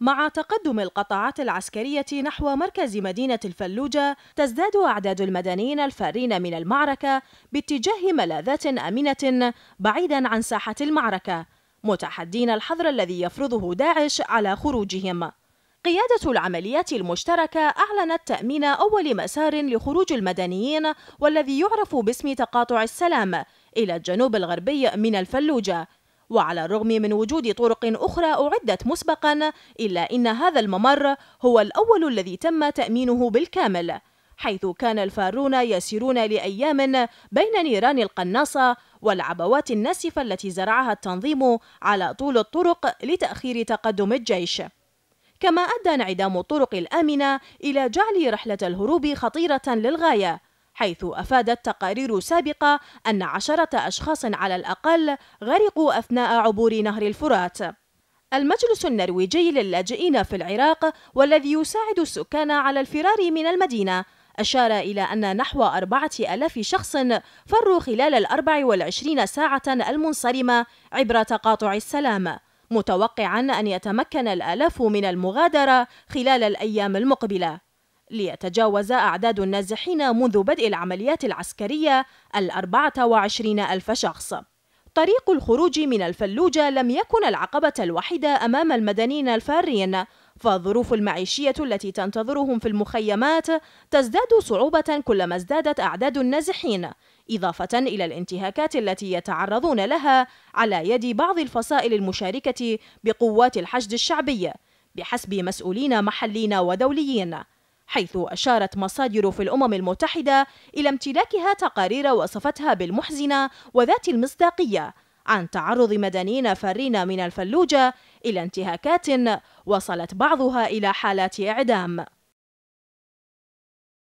مع تقدم القطاعات العسكرية نحو مركز مدينة الفلوجة تزداد أعداد المدنيين الفارين من المعركة باتجاه ملاذات أمنة بعيدا عن ساحة المعركة متحدين الحظر الذي يفرضه داعش على خروجهم قيادة العمليات المشتركة أعلنت تأمين أول مسار لخروج المدنيين والذي يعرف باسم تقاطع السلام إلى الجنوب الغربي من الفلوجة وعلى الرغم من وجود طرق أخرى أعدت مسبقا إلا إن هذا الممر هو الأول الذي تم تأمينه بالكامل حيث كان الفارون يسيرون لأيام بين نيران القناصة والعبوات الناسفة التي زرعها التنظيم على طول الطرق لتأخير تقدم الجيش كما أدى انعدام الطرق الآمنة إلى جعل رحلة الهروب خطيرة للغاية حيث أفادت تقارير سابقة أن عشرة أشخاص على الأقل غرقوا أثناء عبور نهر الفرات المجلس النرويجي للاجئين في العراق والذي يساعد السكان على الفرار من المدينة أشار إلى أن نحو أربعة ألاف شخص فروا خلال الأربع والعشرين ساعة المنصرمة عبر تقاطع السلام متوقعا أن يتمكن الآلاف من المغادرة خلال الأيام المقبلة ليتجاوز أعداد النازحين منذ بدء العمليات العسكرية الأربعة وعشرين ألف شخص طريق الخروج من الفلوجة لم يكن العقبة الوحيدة أمام المدنيين الفارين فالظروف المعيشية التي تنتظرهم في المخيمات تزداد صعوبة كلما ازدادت أعداد النازحين إضافة إلى الانتهاكات التي يتعرضون لها على يد بعض الفصائل المشاركة بقوات الحشد الشعبي بحسب مسؤولين محليين ودوليين حيث أشارت مصادر في الأمم المتحدة إلى امتلاكها تقارير وصفتها بالمحزنة وذات المصداقية عن تعرض مدنيين فارين من الفلوجة إلى انتهاكات وصلت بعضها إلى حالات إعدام